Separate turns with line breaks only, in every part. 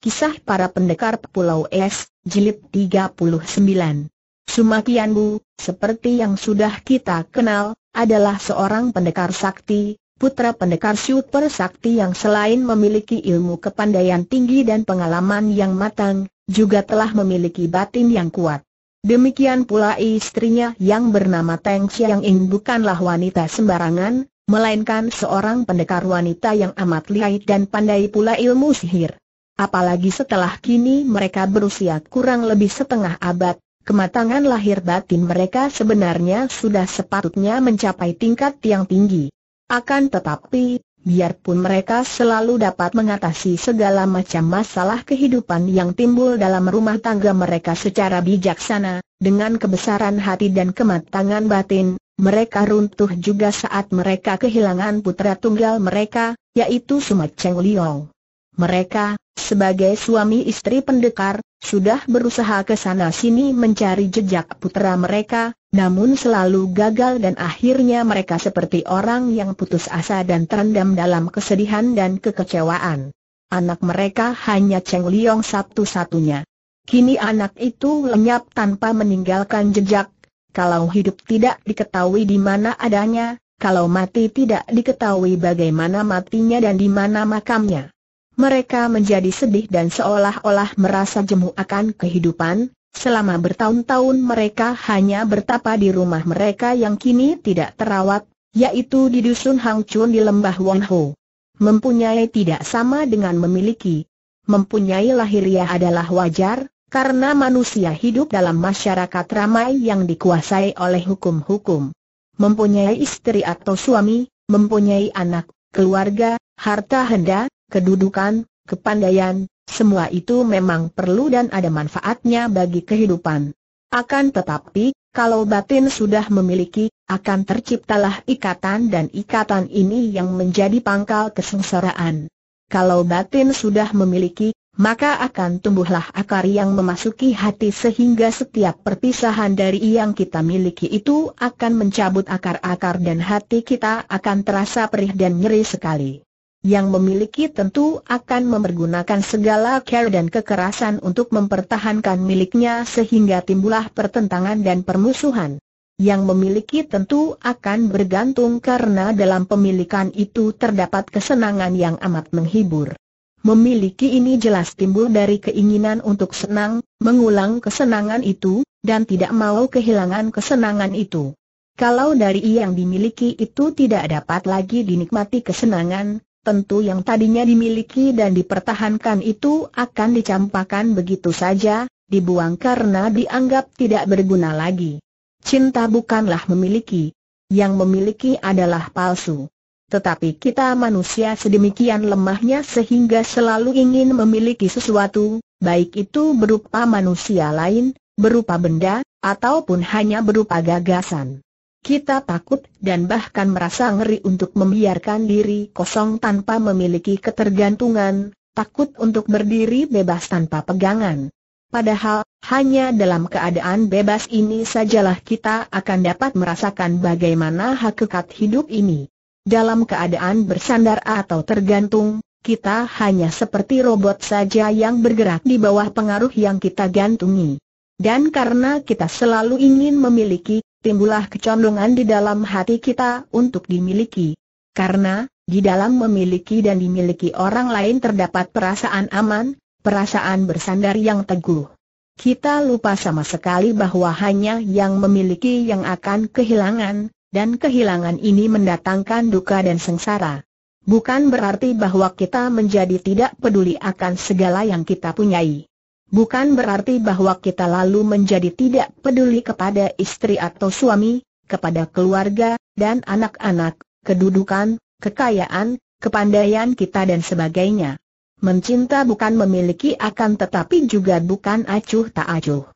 Kisah para pendekar Pulau Es, Jilid 39. Sumakian Bu, seperti yang sudah kita kenal, adalah seorang pendekar sakti, putra pendekar super sakti yang selain memiliki ilmu kepandaian tinggi dan pengalaman yang matang, juga telah memiliki batin yang kuat. Demikian pula istrinya yang bernama Teng Chiang Ing bukanlah wanita sembarangan, melainkan seorang pendekar wanita yang amat lihai dan pandai pula ilmu sihir apalagi setelah kini mereka berusia kurang lebih setengah abad, kematangan lahir batin mereka sebenarnya sudah sepatutnya mencapai tingkat yang tinggi. Akan tetapi, biarpun mereka selalu dapat mengatasi segala macam masalah kehidupan yang timbul dalam rumah tangga mereka secara bijaksana, dengan kebesaran hati dan kematangan batin, mereka runtuh juga saat mereka kehilangan putra tunggal mereka, yaitu Sumat Cheng Liong. Mereka, sebagai suami istri pendekar, sudah berusaha ke sana-sini mencari jejak putera mereka, namun selalu gagal dan akhirnya mereka seperti orang yang putus asa dan terendam dalam kesedihan dan kekecewaan. Anak mereka hanya Cheng Liong satu-satunya. Kini anak itu lenyap tanpa meninggalkan jejak, kalau hidup tidak diketahui di mana adanya, kalau mati tidak diketahui bagaimana matinya dan di mana makamnya. Mereka menjadi sedih dan seolah-olah merasa jemu akan kehidupan, selama bertahun-tahun mereka hanya bertapa di rumah mereka yang kini tidak terawat, yaitu di Dusun Hangchun di Lembah Wonho. Mempunyai tidak sama dengan memiliki. Mempunyai lahiriah adalah wajar, karena manusia hidup dalam masyarakat ramai yang dikuasai oleh hukum-hukum. Mempunyai istri atau suami, mempunyai anak, keluarga, harta henda, kedudukan, kepandaian, semua itu memang perlu dan ada manfaatnya bagi kehidupan. Akan tetapi, kalau batin sudah memiliki, akan terciptalah ikatan dan ikatan ini yang menjadi pangkal kesengsaraan. Kalau batin sudah memiliki, maka akan tumbuhlah akar yang memasuki hati sehingga setiap perpisahan dari yang kita miliki itu akan mencabut akar-akar dan hati kita akan terasa perih dan nyeri sekali yang memiliki tentu akan mempergunakan segala care dan kekerasan untuk mempertahankan miliknya sehingga timbullah pertentangan dan permusuhan. Yang memiliki tentu akan bergantung karena dalam pemilikan itu terdapat kesenangan yang amat menghibur. Memiliki ini jelas timbul dari keinginan untuk senang, mengulang kesenangan itu, dan tidak mau kehilangan kesenangan itu. Kalau dari yang dimiliki itu tidak dapat lagi dinikmati kesenangan, tentu yang tadinya dimiliki dan dipertahankan itu akan dicampakkan begitu saja, dibuang karena dianggap tidak berguna lagi. Cinta bukanlah memiliki. Yang memiliki adalah palsu. Tetapi kita manusia sedemikian lemahnya sehingga selalu ingin memiliki sesuatu, baik itu berupa manusia lain, berupa benda, ataupun hanya berupa gagasan. Kita takut dan bahkan merasa ngeri untuk membiarkan diri kosong tanpa memiliki ketergantungan, takut untuk berdiri bebas tanpa pegangan. Padahal, hanya dalam keadaan bebas ini sajalah kita akan dapat merasakan bagaimana hakikat hidup ini. Dalam keadaan bersandar atau tergantung, kita hanya seperti robot saja yang bergerak di bawah pengaruh yang kita gantungi. Dan karena kita selalu ingin memiliki, timbullah kecondongan di dalam hati kita untuk dimiliki. Karena, di dalam memiliki dan dimiliki orang lain terdapat perasaan aman, perasaan bersandar yang teguh. Kita lupa sama sekali bahwa hanya yang memiliki yang akan kehilangan, dan kehilangan ini mendatangkan duka dan sengsara. Bukan berarti bahwa kita menjadi tidak peduli akan segala yang kita punyai. Bukan berarti bahwa kita lalu menjadi tidak peduli kepada istri atau suami, kepada keluarga, dan anak-anak, kedudukan, kekayaan, kepandaian kita dan sebagainya. Mencinta bukan memiliki akan tetapi juga bukan acuh tak acuh.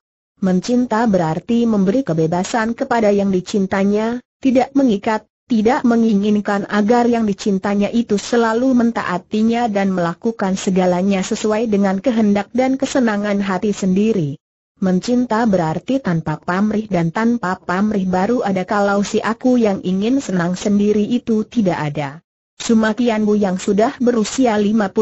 Mencinta berarti memberi kebebasan kepada yang dicintanya, tidak mengikat, tidak menginginkan agar yang dicintanya itu selalu mentaatinya dan melakukan segalanya sesuai dengan kehendak dan kesenangan hati sendiri. Mencinta berarti tanpa pamrih dan tanpa pamrih baru ada kalau si aku yang ingin senang sendiri itu tidak ada. Sumakianbu yang sudah berusia 51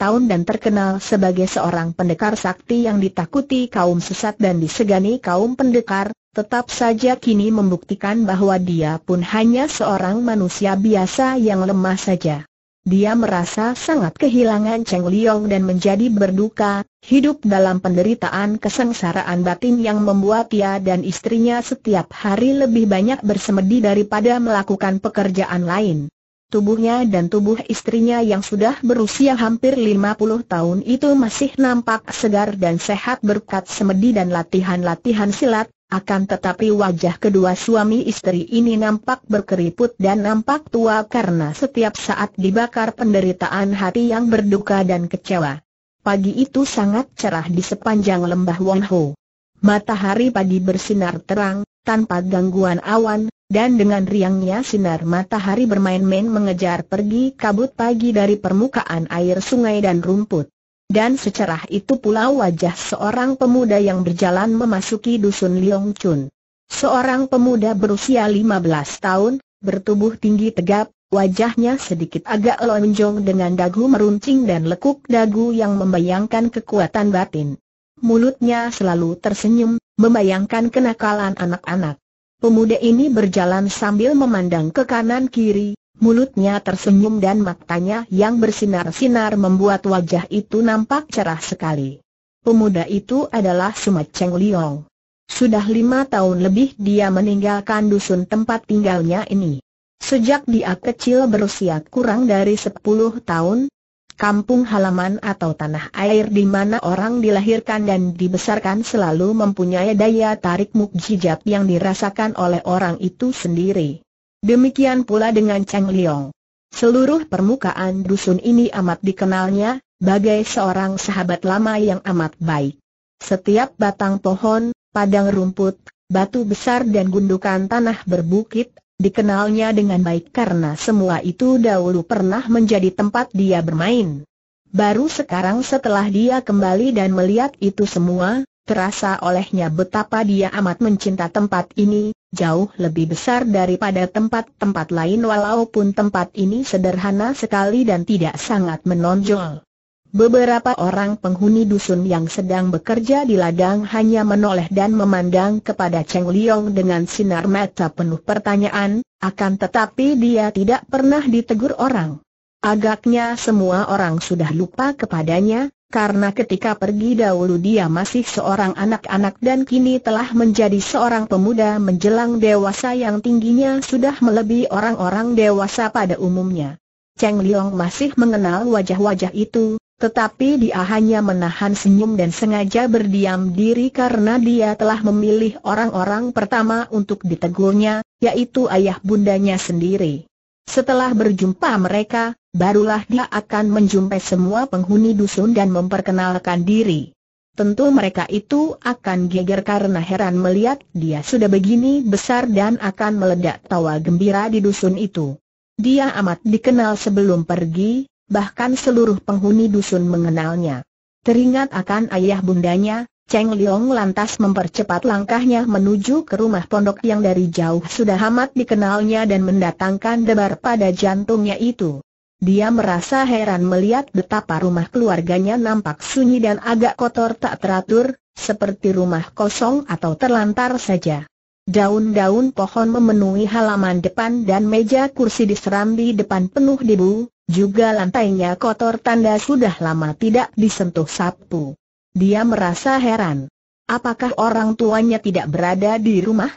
tahun dan terkenal sebagai seorang pendekar sakti yang ditakuti kaum sesat dan disegani kaum pendekar, Tetap saja kini membuktikan bahwa dia pun hanya seorang manusia biasa yang lemah saja. Dia merasa sangat kehilangan Cheng Liong dan menjadi berduka, hidup dalam penderitaan kesengsaraan batin yang membuat dia dan istrinya setiap hari lebih banyak bersemedi daripada melakukan pekerjaan lain. Tubuhnya dan tubuh istrinya yang sudah berusia hampir 50 tahun itu masih nampak segar dan sehat berkat semedi dan latihan-latihan silat, akan tetapi wajah kedua suami istri ini nampak berkeriput dan nampak tua karena setiap saat dibakar penderitaan hati yang berduka dan kecewa. Pagi itu sangat cerah di sepanjang lembah Wonho. Matahari pagi bersinar terang, tanpa gangguan awan, dan dengan riangnya sinar matahari bermain-main mengejar pergi kabut pagi dari permukaan air sungai dan rumput dan secerah itu pula wajah seorang pemuda yang berjalan memasuki dusun Liong Chun. Seorang pemuda berusia 15 tahun, bertubuh tinggi tegap, wajahnya sedikit agak lonjong dengan dagu meruncing dan lekuk dagu yang membayangkan kekuatan batin. Mulutnya selalu tersenyum, membayangkan kenakalan anak-anak. Pemuda ini berjalan sambil memandang ke kanan kiri, Mulutnya tersenyum dan matanya yang bersinar-sinar membuat wajah itu nampak cerah sekali. Pemuda itu adalah Sumat Cheng Liong. Sudah lima tahun lebih dia meninggalkan dusun tempat tinggalnya ini. Sejak dia kecil berusia kurang dari sepuluh tahun, kampung halaman atau tanah air di mana orang dilahirkan dan dibesarkan selalu mempunyai daya tarik mukjizat yang dirasakan oleh orang itu sendiri. Demikian pula dengan Cheng Liong. Seluruh permukaan dusun ini amat dikenalnya, bagai seorang sahabat lama yang amat baik. Setiap batang pohon, padang rumput, batu besar dan gundukan tanah berbukit, dikenalnya dengan baik karena semua itu dahulu pernah menjadi tempat dia bermain. Baru sekarang setelah dia kembali dan melihat itu semua, terasa olehnya betapa dia amat mencinta tempat ini, jauh lebih besar daripada tempat-tempat lain walaupun tempat ini sederhana sekali dan tidak sangat menonjol. Beberapa orang penghuni dusun yang sedang bekerja di ladang hanya menoleh dan memandang kepada Cheng Liong dengan sinar mata penuh pertanyaan, akan tetapi dia tidak pernah ditegur orang. Agaknya semua orang sudah lupa kepadanya, karena ketika pergi dahulu dia masih seorang anak-anak dan kini telah menjadi seorang pemuda menjelang dewasa yang tingginya sudah melebihi orang-orang dewasa pada umumnya. Cheng Liang masih mengenal wajah-wajah itu, tetapi dia hanya menahan senyum dan sengaja berdiam diri karena dia telah memilih orang-orang pertama untuk ditegurnya, yaitu ayah bundanya sendiri. Setelah berjumpa mereka, barulah dia akan menjumpai semua penghuni dusun dan memperkenalkan diri. Tentu mereka itu akan geger karena heran melihat dia sudah begini besar dan akan meledak tawa gembira di dusun itu. Dia amat dikenal sebelum pergi, bahkan seluruh penghuni dusun mengenalnya. Teringat akan ayah bundanya, Cheng Liong lantas mempercepat langkahnya menuju ke rumah pondok yang dari jauh sudah amat dikenalnya dan mendatangkan debar pada jantungnya itu. Dia merasa heran melihat betapa rumah keluarganya nampak sunyi dan agak kotor tak teratur, seperti rumah kosong atau terlantar saja. Daun-daun pohon memenuhi halaman depan dan meja kursi diserambi depan penuh debu, juga lantainya kotor tanda sudah lama tidak disentuh sapu. Dia merasa heran. Apakah orang tuanya tidak berada di rumah?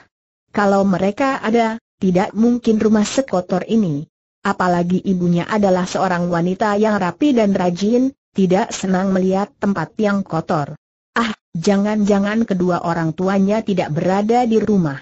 Kalau mereka ada, tidak mungkin rumah sekotor ini. Apalagi ibunya adalah seorang wanita yang rapi dan rajin, tidak senang melihat tempat yang kotor. Ah, jangan-jangan kedua orang tuanya tidak berada di rumah.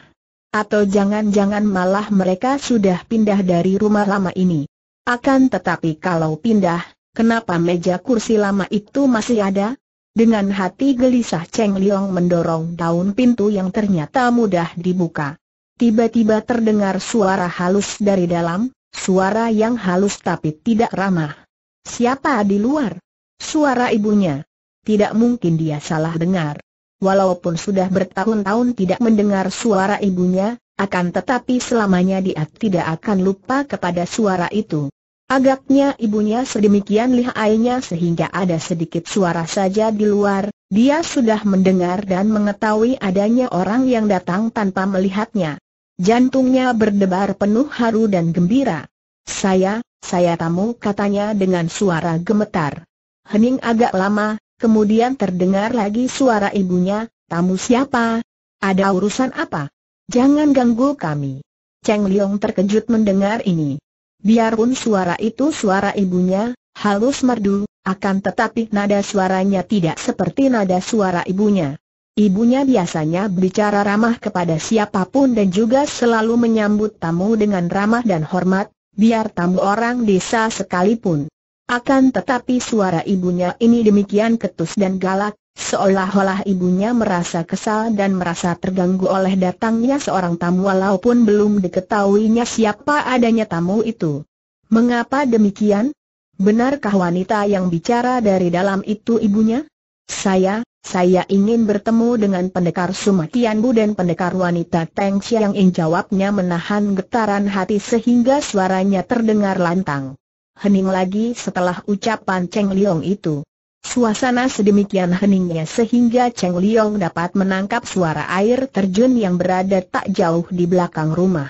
Atau jangan-jangan malah mereka sudah pindah dari rumah lama ini. Akan tetapi kalau pindah, kenapa meja kursi lama itu masih ada? Dengan hati gelisah Cheng Liong mendorong daun pintu yang ternyata mudah dibuka. Tiba-tiba terdengar suara halus dari dalam, suara yang halus tapi tidak ramah. Siapa di luar? Suara ibunya. Tidak mungkin dia salah dengar. Walaupun sudah bertahun-tahun tidak mendengar suara ibunya, akan tetapi selamanya dia tidak akan lupa kepada suara itu. Agaknya ibunya sedemikian lihainya sehingga ada sedikit suara saja di luar, dia sudah mendengar dan mengetahui adanya orang yang datang tanpa melihatnya. Jantungnya berdebar penuh haru dan gembira. Saya, saya tamu katanya dengan suara gemetar. Hening agak lama, kemudian terdengar lagi suara ibunya, tamu siapa? Ada urusan apa? Jangan ganggu kami. Cheng Liang terkejut mendengar ini. Biarpun suara itu suara ibunya, halus merdu, akan tetapi nada suaranya tidak seperti nada suara ibunya. Ibunya biasanya berbicara ramah kepada siapapun dan juga selalu menyambut tamu dengan ramah dan hormat, biar tamu orang desa sekalipun. Akan tetapi suara ibunya ini demikian ketus dan galak, Seolah-olah ibunya merasa kesal dan merasa terganggu oleh datangnya seorang tamu walaupun belum diketahuinya siapa adanya tamu itu. Mengapa demikian? Benarkah wanita yang bicara dari dalam itu ibunya? Saya, saya ingin bertemu dengan pendekar Sumatian Bu dan pendekar wanita Teng yang In jawabnya menahan getaran hati sehingga suaranya terdengar lantang. Hening lagi setelah ucapan Cheng Liong itu. Suasana sedemikian heningnya sehingga Cheng Liong dapat menangkap suara air terjun yang berada tak jauh di belakang rumah.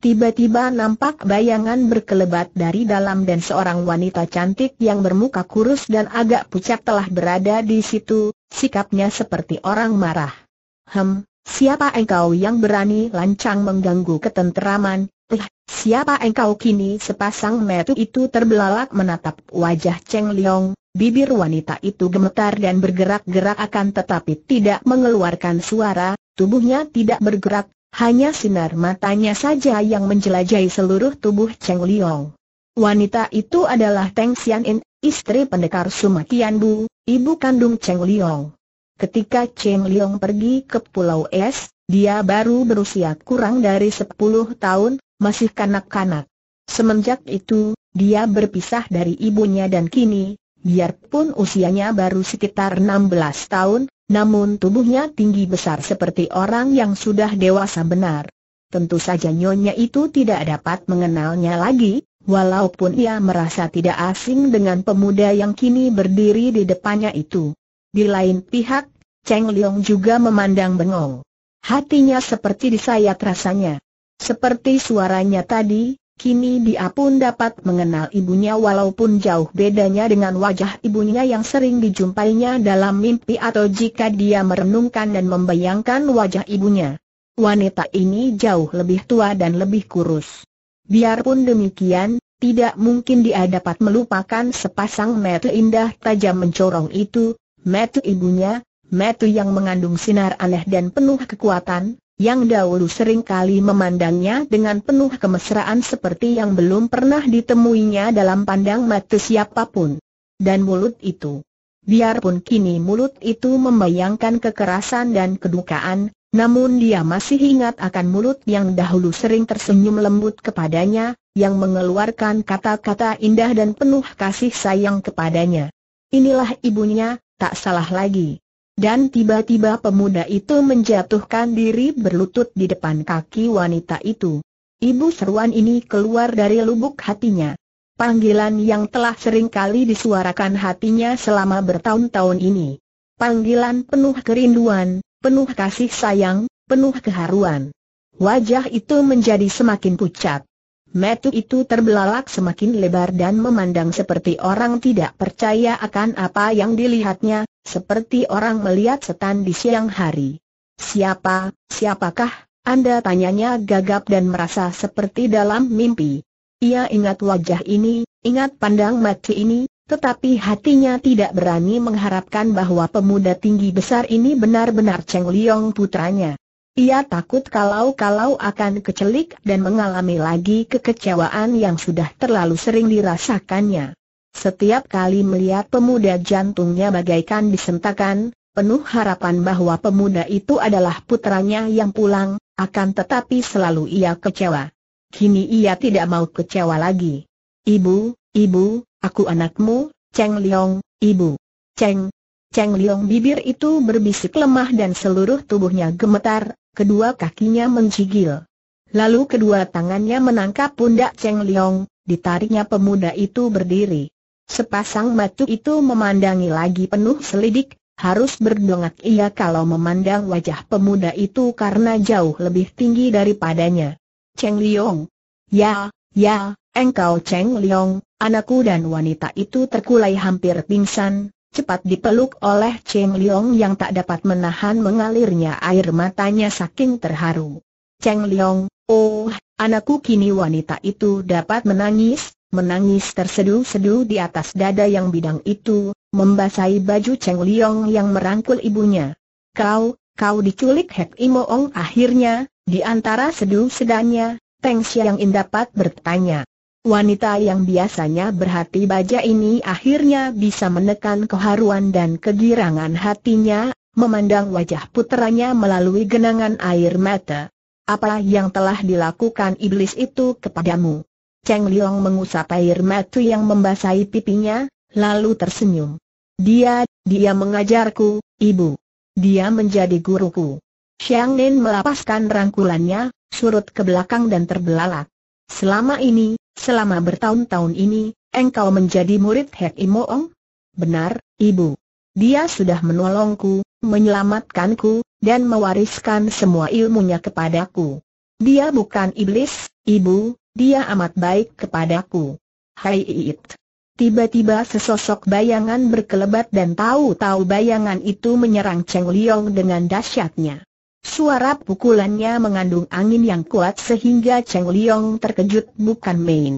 Tiba-tiba nampak bayangan berkelebat dari dalam dan seorang wanita cantik yang bermuka kurus dan agak pucat telah berada di situ, sikapnya seperti orang marah. Hem, siapa engkau yang berani lancang mengganggu ketenteraman? Eh, siapa engkau kini sepasang metu itu terbelalak menatap wajah Cheng Liong, Bibir wanita itu gemetar dan bergerak-gerak akan tetapi tidak mengeluarkan suara, tubuhnya tidak bergerak, hanya sinar matanya saja yang menjelajahi seluruh tubuh Cheng Liong. Wanita itu adalah Teng Xian In, istri pendekar Sumatian Bu, ibu kandung Cheng Liong. Ketika Cheng Liong pergi ke Pulau Es, dia baru berusia kurang dari 10 tahun, masih kanak-kanak. Semenjak itu, dia berpisah dari ibunya dan kini, Biarpun usianya baru sekitar 16 tahun, namun tubuhnya tinggi besar seperti orang yang sudah dewasa benar. Tentu saja nyonya itu tidak dapat mengenalnya lagi, walaupun ia merasa tidak asing dengan pemuda yang kini berdiri di depannya itu. Di lain pihak, Cheng Liang juga memandang bengong. Hatinya seperti disayat rasanya. Seperti suaranya tadi, Kini dia pun dapat mengenal ibunya walaupun jauh bedanya dengan wajah ibunya yang sering dijumpainya dalam mimpi atau jika dia merenungkan dan membayangkan wajah ibunya. Wanita ini jauh lebih tua dan lebih kurus. Biarpun demikian, tidak mungkin dia dapat melupakan sepasang mata indah tajam mencorong itu, mata ibunya, mata yang mengandung sinar aneh dan penuh kekuatan, yang dahulu sering kali memandangnya dengan penuh kemesraan seperti yang belum pernah ditemuinya dalam pandang mata siapapun. Dan mulut itu. Biarpun kini mulut itu membayangkan kekerasan dan kedukaan, namun dia masih ingat akan mulut yang dahulu sering tersenyum lembut kepadanya, yang mengeluarkan kata-kata indah dan penuh kasih sayang kepadanya. Inilah ibunya, tak salah lagi. Dan tiba-tiba pemuda itu menjatuhkan diri berlutut di depan kaki wanita itu. Ibu seruan ini keluar dari lubuk hatinya. Panggilan yang telah seringkali disuarakan hatinya selama bertahun-tahun ini. Panggilan penuh kerinduan, penuh kasih sayang, penuh keharuan. Wajah itu menjadi semakin pucat. Metu itu terbelalak semakin lebar dan memandang seperti orang tidak percaya akan apa yang dilihatnya, seperti orang melihat setan di siang hari. Siapa, siapakah, Anda tanyanya gagap dan merasa seperti dalam mimpi. Ia ingat wajah ini, ingat pandang mati ini, tetapi hatinya tidak berani mengharapkan bahwa pemuda tinggi besar ini benar-benar Cheng Liong putranya. Ia takut kalau-kalau akan kecelik dan mengalami lagi kekecewaan yang sudah terlalu sering dirasakannya. Setiap kali melihat pemuda jantungnya bagaikan disentakan, penuh harapan bahwa pemuda itu adalah putranya yang pulang, akan tetapi selalu ia kecewa. Kini ia tidak mau kecewa lagi. Ibu, ibu, aku anakmu, Cheng Liong, ibu. Cheng, Cheng Liong bibir itu berbisik lemah dan seluruh tubuhnya gemetar, kedua kakinya mencigil. Lalu kedua tangannya menangkap pundak Cheng Liong, ditariknya pemuda itu berdiri. Sepasang mata itu memandangi lagi penuh selidik, harus berdongak ia kalau memandang wajah pemuda itu karena jauh lebih tinggi daripadanya. Cheng Liong. Ya, ya, engkau Cheng Liong, anakku dan wanita itu terkulai hampir pingsan, cepat dipeluk oleh Cheng Liong yang tak dapat menahan mengalirnya air matanya saking terharu. Cheng Liong, oh, anakku kini wanita itu dapat menangis, menangis terseduh-seduh di atas dada yang bidang itu, membasahi baju Cheng Liong yang merangkul ibunya. Kau, kau diculik Hek Imoong akhirnya, di antara seduh sedanya, Teng Xiang In dapat bertanya. Wanita yang biasanya berhati baja ini akhirnya bisa menekan keharuan dan kegirangan hatinya, memandang wajah putranya melalui genangan air mata. Apa yang telah dilakukan iblis itu kepadamu? Cheng Liang mengusap air mata yang membasahi pipinya, lalu tersenyum. Dia, dia mengajarku, ibu. Dia menjadi guruku. Xiang Nen melapaskan rangkulannya, surut ke belakang dan terbelalak. Selama ini, Selama bertahun-tahun ini, engkau menjadi murid Hek Imoong? Benar, Ibu. Dia sudah menolongku, menyelamatkanku, dan mewariskan semua ilmunya kepadaku. Dia bukan iblis, Ibu, dia amat baik kepadaku. Hai Iit. Tiba-tiba sesosok bayangan berkelebat dan tahu-tahu bayangan itu menyerang Cheng Liang dengan dahsyatnya. Suara pukulannya mengandung angin yang kuat sehingga Cheng Liong terkejut bukan main.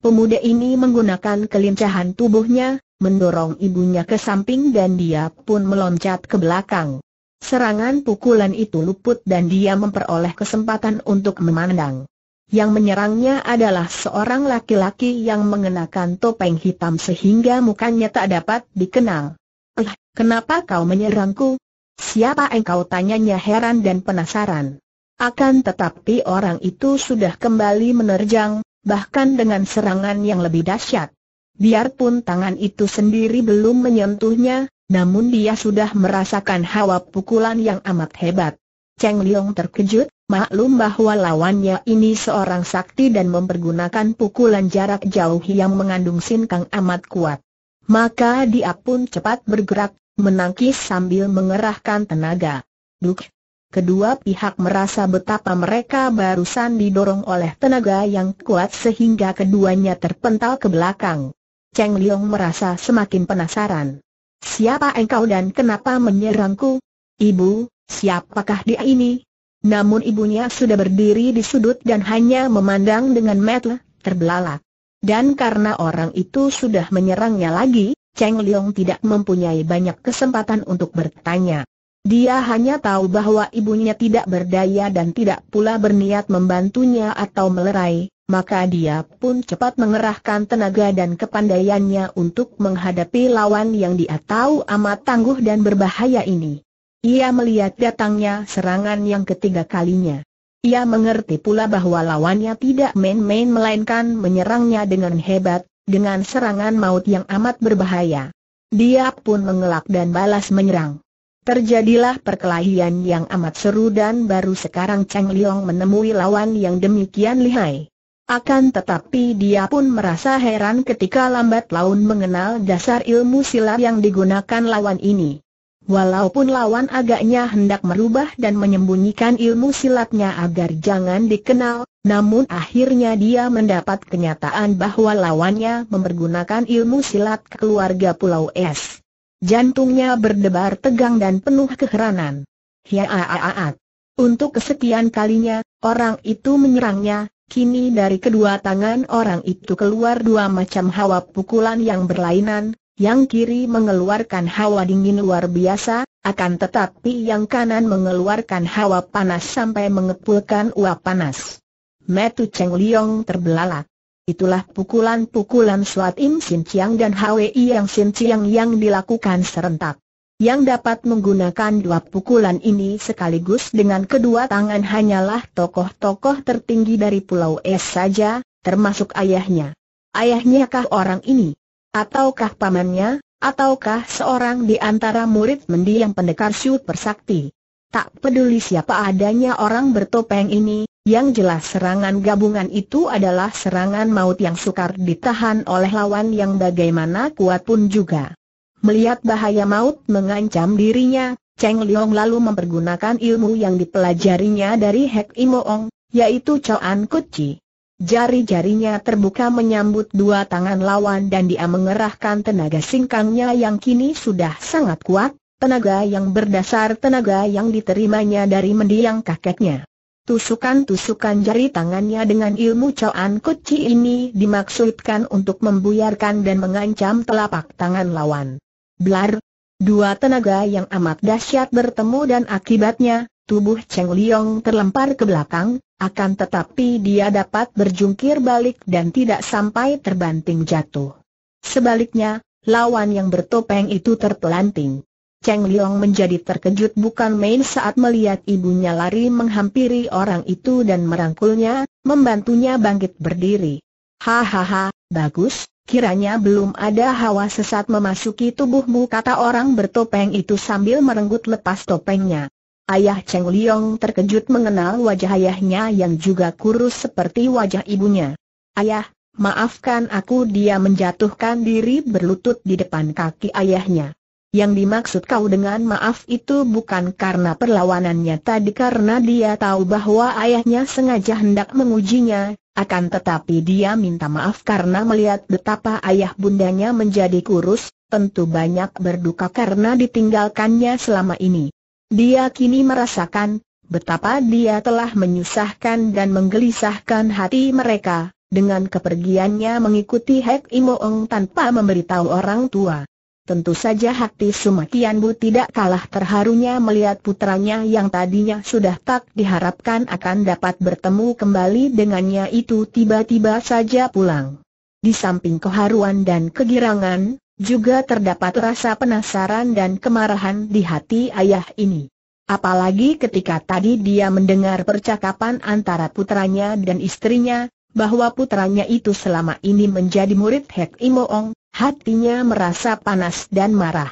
Pemuda ini menggunakan kelincahan tubuhnya, mendorong ibunya ke samping dan dia pun meloncat ke belakang. Serangan pukulan itu luput dan dia memperoleh kesempatan untuk memandang. Yang menyerangnya adalah seorang laki-laki yang mengenakan topeng hitam sehingga mukanya tak dapat dikenal. Eh, kenapa kau menyerangku? Siapa engkau tanyanya heran dan penasaran. Akan tetapi orang itu sudah kembali menerjang, bahkan dengan serangan yang lebih dahsyat. Biarpun tangan itu sendiri belum menyentuhnya, namun dia sudah merasakan hawa pukulan yang amat hebat. Cheng Liong terkejut, maklum bahwa lawannya ini seorang sakti dan mempergunakan pukulan jarak jauh yang mengandung sinkang amat kuat. Maka dia pun cepat bergerak, menangkis sambil mengerahkan tenaga. Duk! Kedua pihak merasa betapa mereka barusan didorong oleh tenaga yang kuat sehingga keduanya terpental ke belakang. Cheng Liong merasa semakin penasaran. Siapa engkau dan kenapa menyerangku? Ibu, siapakah dia ini? Namun ibunya sudah berdiri di sudut dan hanya memandang dengan mata terbelalak. Dan karena orang itu sudah menyerangnya lagi, Cheng Liong tidak mempunyai banyak kesempatan untuk bertanya. Dia hanya tahu bahwa ibunya tidak berdaya dan tidak pula berniat membantunya atau melerai, maka dia pun cepat mengerahkan tenaga dan kepandaiannya untuk menghadapi lawan yang dia tahu amat tangguh dan berbahaya ini. Ia melihat datangnya serangan yang ketiga kalinya. Ia mengerti pula bahwa lawannya tidak main-main melainkan menyerangnya dengan hebat, dengan serangan maut yang amat berbahaya. Dia pun mengelak dan balas menyerang. Terjadilah perkelahian yang amat seru dan baru sekarang Cheng Liong menemui lawan yang demikian lihai. Akan tetapi dia pun merasa heran ketika lambat laun mengenal dasar ilmu silat yang digunakan lawan ini. Walaupun lawan agaknya hendak merubah dan menyembunyikan ilmu silatnya agar jangan dikenal, namun akhirnya dia mendapat kenyataan bahwa lawannya mempergunakan ilmu silat keluarga Pulau Es. Jantungnya berdebar tegang dan penuh keheranan. Hiaaaaat. Untuk kesekian kalinya, orang itu menyerangnya, kini dari kedua tangan orang itu keluar dua macam hawa pukulan yang berlainan, yang kiri mengeluarkan hawa dingin luar biasa, akan tetapi yang kanan mengeluarkan hawa panas sampai mengepulkan uap panas. Metu Cheng Liong terbelalak. Itulah pukulan-pukulan Suat Im Sin Chiang dan HWI yang Sin Chiang yang dilakukan serentak. Yang dapat menggunakan dua pukulan ini sekaligus dengan kedua tangan hanyalah tokoh-tokoh tertinggi dari Pulau Es saja, termasuk ayahnya. Ayahnya kah orang ini? Ataukah pamannya, ataukah seorang di antara murid mendiang pendekar syut persakti. Tak peduli siapa adanya orang bertopeng ini, yang jelas serangan gabungan itu adalah serangan maut yang sukar ditahan oleh lawan yang bagaimana kuat pun juga. Melihat bahaya maut mengancam dirinya, Cheng Liong lalu mempergunakan ilmu yang dipelajarinya dari Hek Imoong, Ong, yaitu Choan Kuchi. Jari-jarinya terbuka menyambut dua tangan lawan dan dia mengerahkan tenaga singkangnya yang kini sudah sangat kuat, tenaga yang berdasar tenaga yang diterimanya dari mendiang kakeknya. Tusukan-tusukan jari tangannya dengan ilmu cawan Kuci ini dimaksudkan untuk membuyarkan dan mengancam telapak tangan lawan. Blar! Dua tenaga yang amat dahsyat bertemu dan akibatnya, tubuh Cheng Liong terlempar ke belakang, akan tetapi dia dapat berjungkir balik dan tidak sampai terbanting jatuh. Sebaliknya, lawan yang bertopeng itu terpelanting. Cheng Liang menjadi terkejut bukan main saat melihat ibunya lari menghampiri orang itu dan merangkulnya, membantunya bangkit berdiri. Hahaha, bagus, kiranya belum ada hawa sesat memasuki tubuhmu kata orang bertopeng itu sambil merenggut lepas topengnya. Ayah Cheng Liong terkejut mengenal wajah ayahnya yang juga kurus seperti wajah ibunya. Ayah, maafkan aku dia menjatuhkan diri berlutut di depan kaki ayahnya. Yang dimaksud kau dengan maaf itu bukan karena perlawanannya tadi karena dia tahu bahwa ayahnya sengaja hendak mengujinya, akan tetapi dia minta maaf karena melihat betapa ayah bundanya menjadi kurus, tentu banyak berduka karena ditinggalkannya selama ini. Dia kini merasakan betapa dia telah menyusahkan dan menggelisahkan hati mereka dengan kepergiannya mengikuti Hek Imoong tanpa memberitahu orang tua. Tentu saja hati Sumakian Bu tidak kalah terharunya melihat putranya yang tadinya sudah tak diharapkan akan dapat bertemu kembali dengannya itu tiba-tiba saja pulang. Di samping keharuan dan kegirangan, juga terdapat rasa penasaran dan kemarahan di hati ayah ini. Apalagi ketika tadi dia mendengar percakapan antara putranya dan istrinya, bahwa putranya itu selama ini menjadi murid Hek Imoong, hatinya merasa panas dan marah.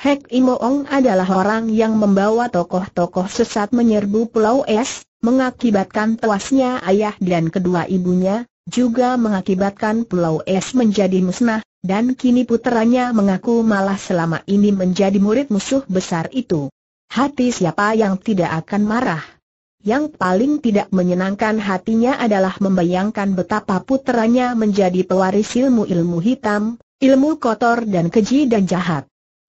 Hek Imoong adalah orang yang membawa tokoh-tokoh sesat menyerbu Pulau Es, mengakibatkan tewasnya ayah dan kedua ibunya, juga mengakibatkan Pulau Es menjadi musnah, dan kini puteranya mengaku malah selama ini menjadi murid musuh besar itu. Hati siapa yang tidak akan marah? Yang paling tidak menyenangkan hatinya adalah membayangkan betapa puteranya menjadi pewaris ilmu-ilmu hitam, ilmu kotor dan keji dan jahat.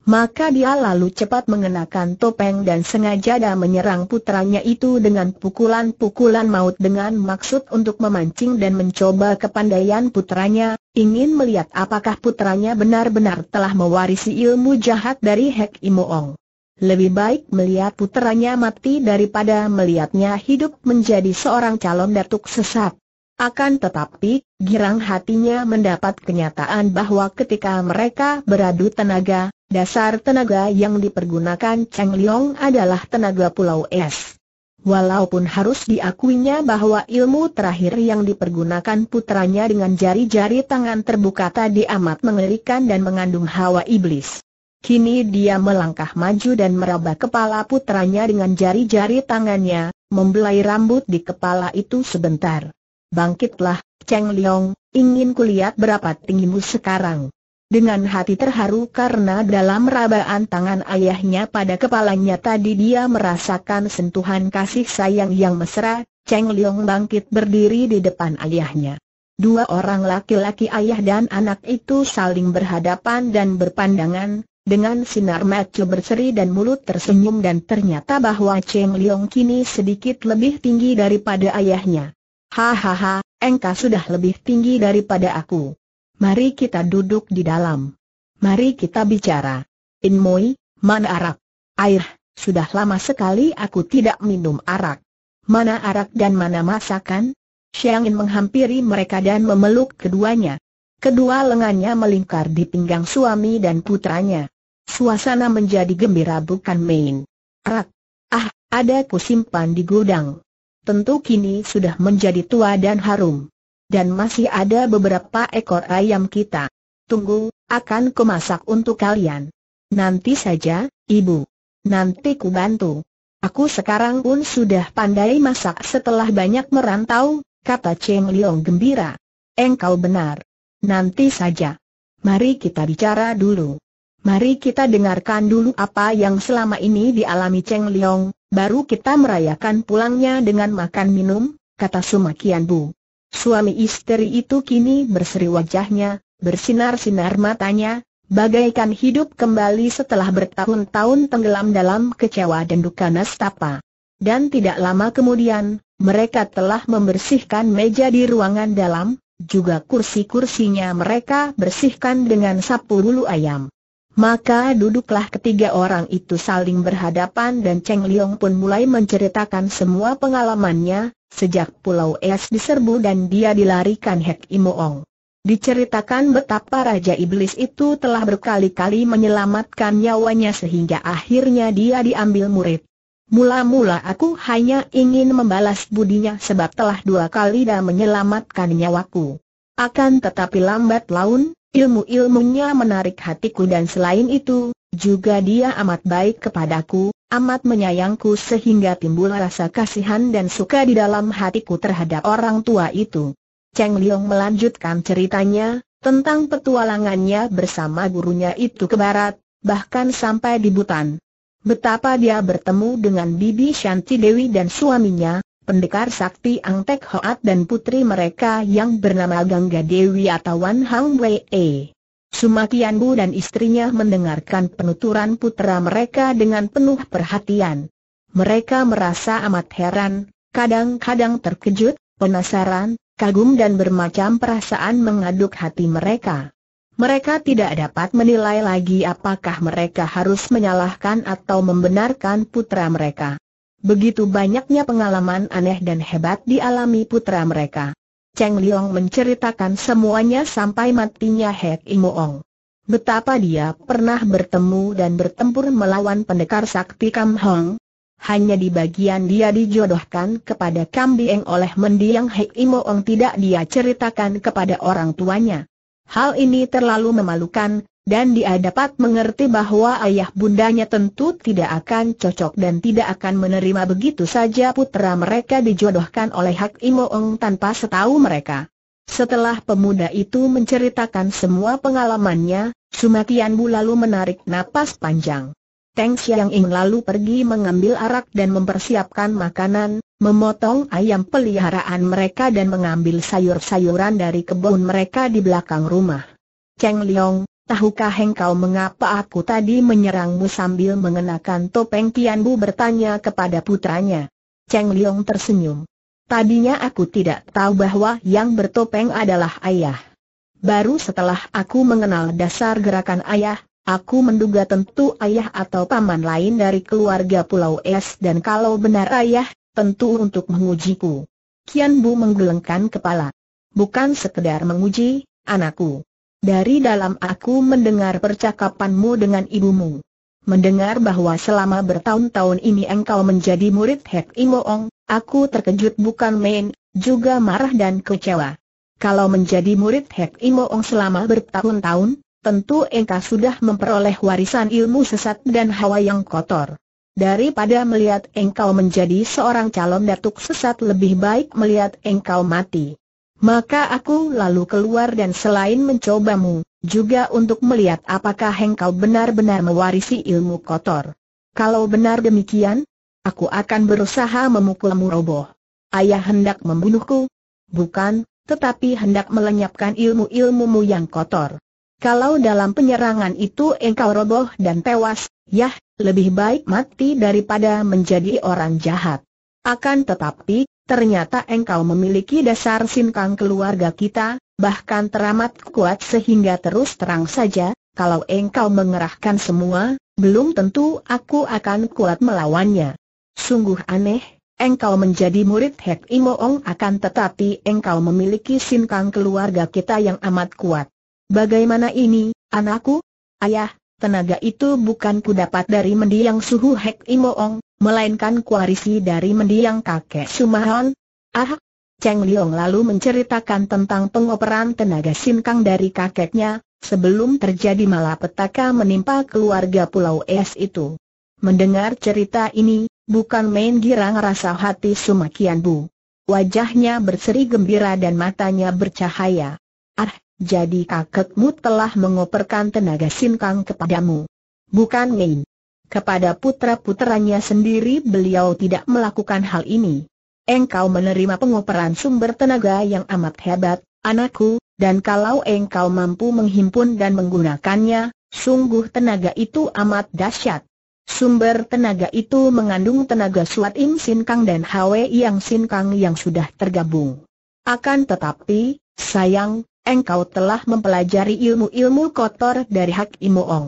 Maka dia lalu cepat mengenakan topeng dan sengaja dah menyerang putranya itu dengan pukulan-pukulan maut dengan maksud untuk memancing dan mencoba kepandaian putranya, ingin melihat apakah putranya benar-benar telah mewarisi ilmu jahat dari Hek Imoong. Lebih baik melihat putranya mati daripada melihatnya hidup menjadi seorang calon datuk sesat. Akan tetapi, girang hatinya mendapat kenyataan bahwa ketika mereka beradu tenaga, Dasar tenaga yang dipergunakan Cheng Liong adalah tenaga Pulau Es. Walaupun harus diakuinya bahwa ilmu terakhir yang dipergunakan putranya dengan jari-jari tangan terbuka tadi amat mengerikan dan mengandung hawa iblis. Kini dia melangkah maju dan meraba kepala putranya dengan jari-jari tangannya, membelai rambut di kepala itu sebentar. Bangkitlah, Cheng Liong, ingin kulihat berapa tinggimu sekarang dengan hati terharu karena dalam rabaan tangan ayahnya pada kepalanya tadi dia merasakan sentuhan kasih sayang yang mesra, Cheng Liong bangkit berdiri di depan ayahnya. Dua orang laki-laki ayah dan anak itu saling berhadapan dan berpandangan, dengan sinar mata berseri dan mulut tersenyum dan ternyata bahwa Cheng Liong kini sedikit lebih tinggi daripada ayahnya. Hahaha, engkau sudah lebih tinggi daripada aku. Mari kita duduk di dalam. Mari kita bicara. Inmoi, mana arak? Air, sudah lama sekali aku tidak minum arak. Mana arak dan mana masakan? Xiangin menghampiri mereka dan memeluk keduanya. Kedua lengannya melingkar di pinggang suami dan putranya. Suasana menjadi gembira bukan main. Arak, ah, ada ku simpan di gudang. Tentu kini sudah menjadi tua dan harum dan masih ada beberapa ekor ayam kita. Tunggu, akan kumasak untuk kalian. Nanti saja, ibu. Nanti ku bantu. Aku sekarang pun sudah pandai masak setelah banyak merantau, kata Cheng Liong gembira. Engkau benar. Nanti saja. Mari kita bicara dulu. Mari kita dengarkan dulu apa yang selama ini dialami Cheng Liong, baru kita merayakan pulangnya dengan makan minum, kata Sumakian Bu. Suami istri itu kini berseri wajahnya, bersinar-sinar matanya, bagaikan hidup kembali setelah bertahun-tahun tenggelam dalam kecewa dan duka nastapa. Dan tidak lama kemudian, mereka telah membersihkan meja di ruangan dalam, juga kursi-kursinya mereka bersihkan dengan sapu bulu ayam. Maka duduklah ketiga orang itu saling berhadapan dan Cheng Liong pun mulai menceritakan semua pengalamannya, sejak Pulau Es diserbu dan dia dilarikan Hek Imoong. Diceritakan betapa Raja Iblis itu telah berkali-kali menyelamatkan nyawanya sehingga akhirnya dia diambil murid. Mula-mula aku hanya ingin membalas budinya sebab telah dua kali dah menyelamatkan nyawaku. Akan tetapi lambat laun, Ilmu-ilmunya menarik hatiku dan selain itu, juga dia amat baik kepadaku, amat menyayangku sehingga timbul rasa kasihan dan suka di dalam hatiku terhadap orang tua itu. Cheng Liong melanjutkan ceritanya, tentang petualangannya bersama gurunya itu ke barat, bahkan sampai di Butan. Betapa dia bertemu dengan Bibi Shanti Dewi dan suaminya, pendekar sakti Ang Tek Hoat dan putri mereka yang bernama Gangga Dewi atau Wan Hang Wei E. Sumakian Bu dan istrinya mendengarkan penuturan putra mereka dengan penuh perhatian. Mereka merasa amat heran, kadang-kadang terkejut, penasaran, kagum dan bermacam perasaan mengaduk hati mereka. Mereka tidak dapat menilai lagi apakah mereka harus menyalahkan atau membenarkan putra mereka. Begitu banyaknya pengalaman aneh dan hebat dialami putra mereka. Cheng Liong menceritakan semuanya sampai matinya Hek Imoong. Betapa dia pernah bertemu dan bertempur melawan pendekar sakti Kam Hong. Hanya di bagian dia dijodohkan kepada Kam Bieng oleh mendiang Hek Imoong tidak dia ceritakan kepada orang tuanya. Hal ini terlalu memalukan, dan dia dapat mengerti bahwa ayah bundanya tentu tidak akan cocok dan tidak akan menerima begitu saja putra mereka dijodohkan oleh Hak Imoong tanpa setahu mereka. Setelah pemuda itu menceritakan semua pengalamannya, Sumatian Bu lalu menarik napas panjang. Teng Xiang Ing lalu pergi mengambil arak dan mempersiapkan makanan, memotong ayam peliharaan mereka dan mengambil sayur-sayuran dari kebun mereka di belakang rumah. Cheng Liong, Tahukah engkau mengapa aku tadi menyerangmu sambil mengenakan topeng Tianbu bertanya kepada putranya. Cheng Liong tersenyum. Tadinya aku tidak tahu bahwa yang bertopeng adalah ayah. Baru setelah aku mengenal dasar gerakan ayah, aku menduga tentu ayah atau paman lain dari keluarga Pulau Es dan kalau benar ayah, tentu untuk mengujiku. Kian Bu menggelengkan kepala. Bukan sekedar menguji, anakku. Dari dalam aku mendengar percakapanmu dengan ibumu. Mendengar bahwa selama bertahun-tahun ini engkau menjadi murid Hek Imoong, aku terkejut bukan main, juga marah dan kecewa. Kalau menjadi murid Hek Imoong selama bertahun-tahun, tentu engkau sudah memperoleh warisan ilmu sesat dan hawa yang kotor. Daripada melihat engkau menjadi seorang calon datuk sesat lebih baik melihat engkau mati. Maka aku lalu keluar dan selain mencobamu, juga untuk melihat apakah engkau benar-benar mewarisi ilmu kotor. Kalau benar demikian, aku akan berusaha memukulmu roboh. Ayah hendak membunuhku? Bukan, tetapi hendak melenyapkan ilmu-ilmumu yang kotor. Kalau dalam penyerangan itu engkau roboh dan tewas, yah, lebih baik mati daripada menjadi orang jahat. Akan tetapi, ternyata engkau memiliki dasar sinkang keluarga kita, bahkan teramat kuat sehingga terus terang saja, kalau engkau mengerahkan semua, belum tentu aku akan kuat melawannya. Sungguh aneh, engkau menjadi murid Hek Imoong akan tetapi engkau memiliki sinkang keluarga kita yang amat kuat. Bagaimana ini, anakku? Ayah, tenaga itu bukan ku dapat dari mendiang suhu Hek Imoong, melainkan kuarisi dari mendiang kakek Sumahon. Ah, Cheng Liong lalu menceritakan tentang pengoperan tenaga sinkang dari kakeknya, sebelum terjadi malapetaka menimpa keluarga Pulau Es itu. Mendengar cerita ini, bukan main girang rasa hati Sumakian Bu. Wajahnya berseri gembira dan matanya bercahaya. Ah, jadi kakekmu telah mengoperkan tenaga sinkang kepadamu. Bukan main. Kepada putra-putranya sendiri beliau tidak melakukan hal ini. Engkau menerima pengoperan sumber tenaga yang amat hebat, anakku, dan kalau engkau mampu menghimpun dan menggunakannya, sungguh tenaga itu amat dahsyat. Sumber tenaga itu mengandung tenaga Suat Im Sin Kang dan Hwe Yang Sin Kang yang sudah tergabung. Akan tetapi, sayang, engkau telah mempelajari ilmu-ilmu kotor dari Hak imu Ong.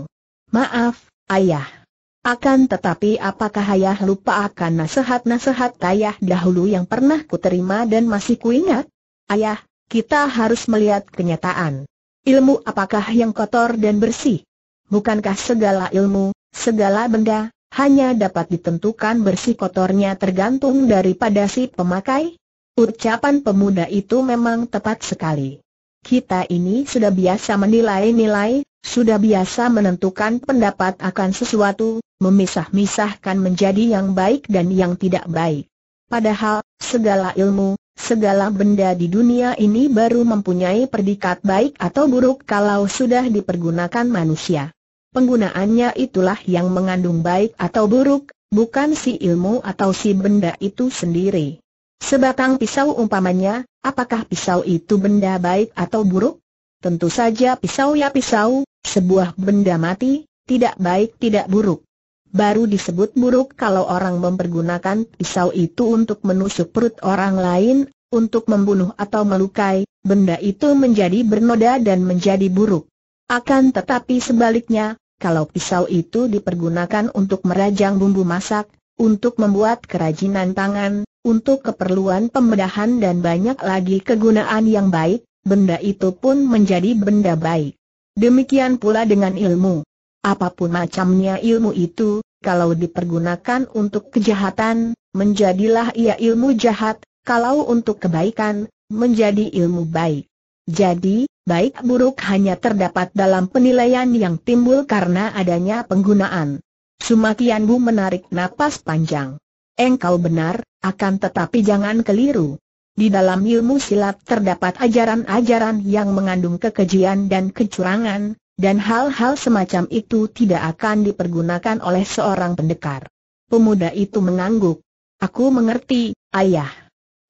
Maaf, ayah. Akan tetapi apakah ayah lupa akan nasihat-nasihat ayah dahulu yang pernah kuterima dan masih kuingat? Ayah, kita harus melihat kenyataan. Ilmu apakah yang kotor dan bersih? Bukankah segala ilmu, segala benda, hanya dapat ditentukan bersih kotornya tergantung daripada si pemakai? Ucapan pemuda itu memang tepat sekali. Kita ini sudah biasa menilai-nilai, sudah biasa menentukan pendapat akan sesuatu, memisah-misahkan menjadi yang baik dan yang tidak baik. Padahal, segala ilmu, segala benda di dunia ini baru mempunyai perdikat baik atau buruk kalau sudah dipergunakan manusia. Penggunaannya itulah yang mengandung baik atau buruk, bukan si ilmu atau si benda itu sendiri. Sebatang pisau umpamanya, apakah pisau itu benda baik atau buruk? Tentu saja pisau ya pisau, sebuah benda mati, tidak baik tidak buruk. Baru disebut buruk kalau orang mempergunakan pisau itu untuk menusuk perut orang lain, untuk membunuh atau melukai, benda itu menjadi bernoda dan menjadi buruk. Akan tetapi sebaliknya, kalau pisau itu dipergunakan untuk merajang bumbu masak, untuk membuat kerajinan tangan, untuk keperluan pembedahan dan banyak lagi kegunaan yang baik, benda itu pun menjadi benda baik. Demikian pula dengan ilmu. Apapun macamnya ilmu itu, kalau dipergunakan untuk kejahatan, menjadilah ia ilmu jahat, kalau untuk kebaikan, menjadi ilmu baik. Jadi, baik buruk hanya terdapat dalam penilaian yang timbul karena adanya penggunaan. Sumakian menarik napas panjang. Engkau benar, akan tetapi jangan keliru. Di dalam ilmu silat terdapat ajaran-ajaran yang mengandung kekejian dan kecurangan, dan hal-hal semacam itu tidak akan dipergunakan oleh seorang pendekar. Pemuda itu mengangguk. Aku mengerti, ayah.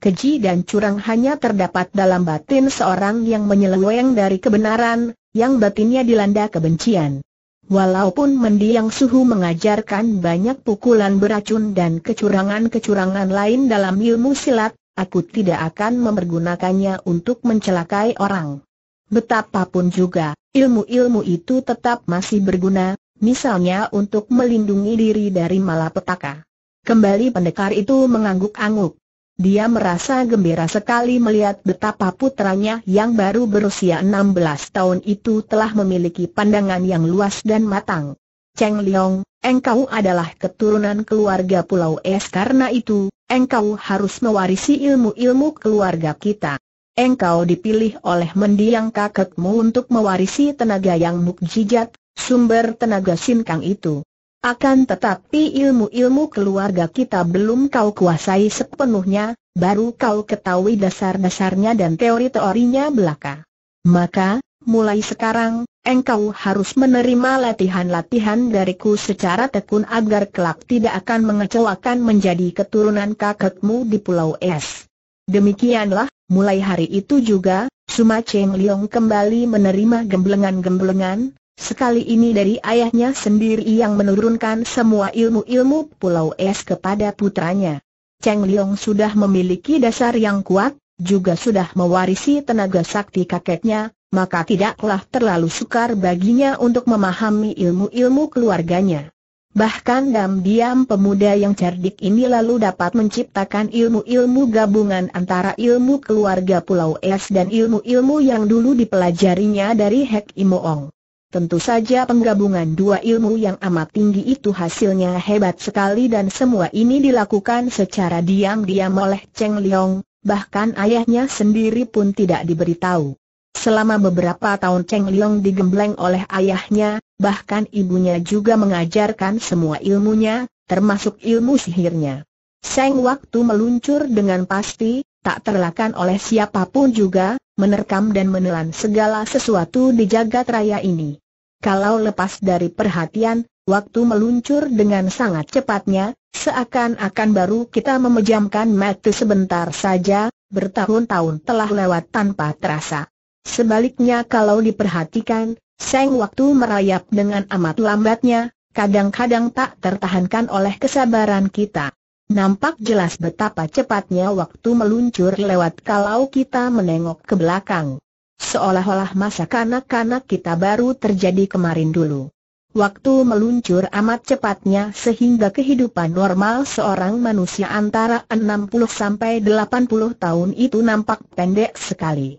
Keji dan curang hanya terdapat dalam batin seorang yang menyeleweng dari kebenaran, yang batinnya dilanda kebencian. Walaupun mendiang suhu mengajarkan banyak pukulan beracun dan kecurangan-kecurangan lain dalam ilmu silat, aku tidak akan mempergunakannya untuk mencelakai orang. Betapapun juga, ilmu-ilmu itu tetap masih berguna, misalnya untuk melindungi diri dari malapetaka. Kembali pendekar itu mengangguk-angguk. Dia merasa gembira sekali melihat betapa putranya yang baru berusia 16 tahun itu telah memiliki pandangan yang luas dan matang. Cheng Liong, engkau adalah keturunan keluarga Pulau Es karena itu, Engkau harus mewarisi ilmu-ilmu keluarga kita. Engkau dipilih oleh mendiang kakekmu untuk mewarisi tenaga yang mukjizat, sumber tenaga sinkang itu. Akan tetapi ilmu-ilmu keluarga kita belum kau kuasai sepenuhnya, baru kau ketahui dasar-dasarnya dan teori-teorinya belaka. Maka, mulai sekarang, engkau harus menerima latihan-latihan dariku secara tekun agar kelak tidak akan mengecewakan menjadi keturunan kakekmu di Pulau Es. Demikianlah, mulai hari itu juga, Suma Cheng Liong kembali menerima gemblengan-gemblengan, sekali ini dari ayahnya sendiri yang menurunkan semua ilmu-ilmu Pulau Es kepada putranya. Cheng Liong sudah memiliki dasar yang kuat, juga sudah mewarisi tenaga sakti kakeknya, maka tidaklah terlalu sukar baginya untuk memahami ilmu-ilmu keluarganya. Bahkan diam-diam pemuda yang cerdik ini lalu dapat menciptakan ilmu-ilmu gabungan antara ilmu keluarga Pulau Es dan ilmu-ilmu yang dulu dipelajarinya dari Hek Imoong. Tentu saja penggabungan dua ilmu yang amat tinggi itu hasilnya hebat sekali dan semua ini dilakukan secara diam-diam oleh Cheng Liang, bahkan ayahnya sendiri pun tidak diberitahu. Selama beberapa tahun Cheng Liong digembleng oleh ayahnya, bahkan ibunya juga mengajarkan semua ilmunya, termasuk ilmu sihirnya. Seng waktu meluncur dengan pasti, tak terlakan oleh siapapun juga, menerkam dan menelan segala sesuatu di jagat raya ini. Kalau lepas dari perhatian, waktu meluncur dengan sangat cepatnya, seakan-akan baru kita memejamkan mata sebentar saja, bertahun-tahun telah lewat tanpa terasa. Sebaliknya kalau diperhatikan, Seng waktu merayap dengan amat lambatnya, kadang-kadang tak tertahankan oleh kesabaran kita. Nampak jelas betapa cepatnya waktu meluncur lewat kalau kita menengok ke belakang. Seolah-olah masa kanak-kanak kita baru terjadi kemarin dulu. Waktu meluncur amat cepatnya sehingga kehidupan normal seorang manusia antara 60 sampai 80 tahun itu nampak pendek sekali.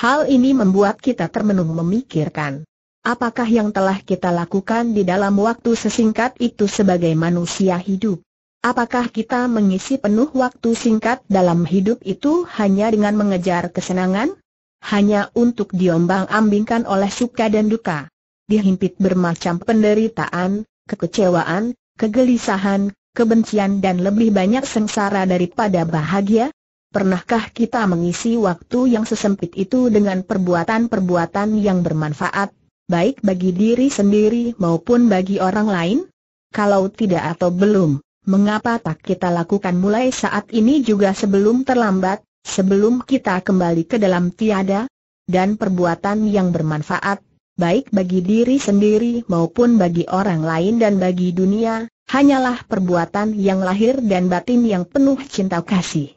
Hal ini membuat kita termenung memikirkan. Apakah yang telah kita lakukan di dalam waktu sesingkat itu sebagai manusia hidup? Apakah kita mengisi penuh waktu singkat dalam hidup itu hanya dengan mengejar kesenangan? Hanya untuk diombang-ambingkan oleh suka dan duka. Dihimpit bermacam penderitaan, kekecewaan, kegelisahan, kebencian dan lebih banyak sengsara daripada bahagia? Pernahkah kita mengisi waktu yang sesempit itu dengan perbuatan-perbuatan yang bermanfaat, baik bagi diri sendiri maupun bagi orang lain? Kalau tidak atau belum, mengapa tak kita lakukan mulai saat ini juga sebelum terlambat, sebelum kita kembali ke dalam tiada? Dan perbuatan yang bermanfaat, baik bagi diri sendiri maupun bagi orang lain dan bagi dunia, hanyalah perbuatan yang lahir dan batin yang penuh cinta kasih.